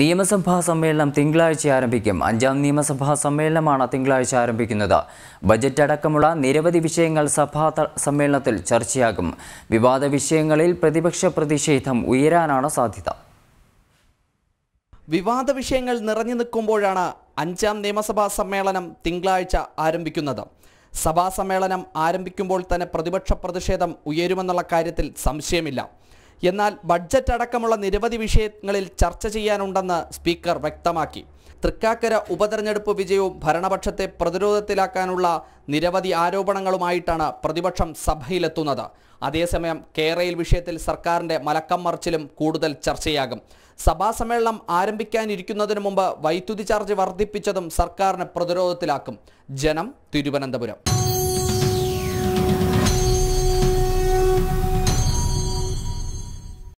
നിയമസഭാ സമ്മേളനം തിങ്കളാഴ്ച ആരംഭിക്കും അഞ്ചാം നിയമസഭാ സമ്മേളനമാണ് തിങ്കളാഴ്ച ആരംഭിക്കുന്നത് ബജറ്റ് അടക്കമുള്ള നിരവധി വിഷയങ്ങൾ സഭാ സമ്മേളനത്തിൽ ചർച്ചയാകും വിവാദ വിഷയങ്ങളിൽ പ്രതിപക്ഷ പ്രതിഷേധം ഉയരാനാണ് സാധ്യത വിവാദ വിഷയങ്ങൾ നിറഞ്ഞു നിൽക്കുമ്പോഴാണ് അഞ്ചാം നിയമസഭാ സമ്മേളനം തിങ്കളാഴ്ച ആരംഭിക്കുന്നത് സഭാ സമ്മേളനം ആരംഭിക്കുമ്പോൾ തന്നെ പ്രതിപക്ഷ പ്രതിഷേധം ഉയരുമെന്നുള്ള കാര്യത്തിൽ സംശയമില്ല എന്നാൽ ബഡ്ജറ്റ് അടക്കമുള്ള നിരവധി വിഷയങ്ങളിൽ ചർച്ച ചെയ്യാനുണ്ടെന്ന് സ്പീക്കർ വ്യക്തമാക്കി തൃക്കാക്കര ഉപതെരഞ്ഞെടുപ്പ് വിജയവും ഭരണപക്ഷത്തെ പ്രതിരോധത്തിലാക്കാനുള്ള നിരവധി ആരോപണങ്ങളുമായിട്ടാണ് പ്രതിപക്ഷം സഭയിലെത്തുന്നത് അതേസമയം കേരയിൽ വിഷയത്തിൽ സർക്കാരിൻ്റെ മലക്കം മറിച്ചിലും കൂടുതൽ ചർച്ചയാകും സഭാ സമ്മേളനം ആരംഭിക്കാനിരിക്കുന്നതിന് മുമ്പ് വൈദ്യുതി ചാർജ് വർദ്ധിപ്പിച്ചതും സർക്കാരിനെ പ്രതിരോധത്തിലാക്കും ജനം തിരുവനന്തപുരം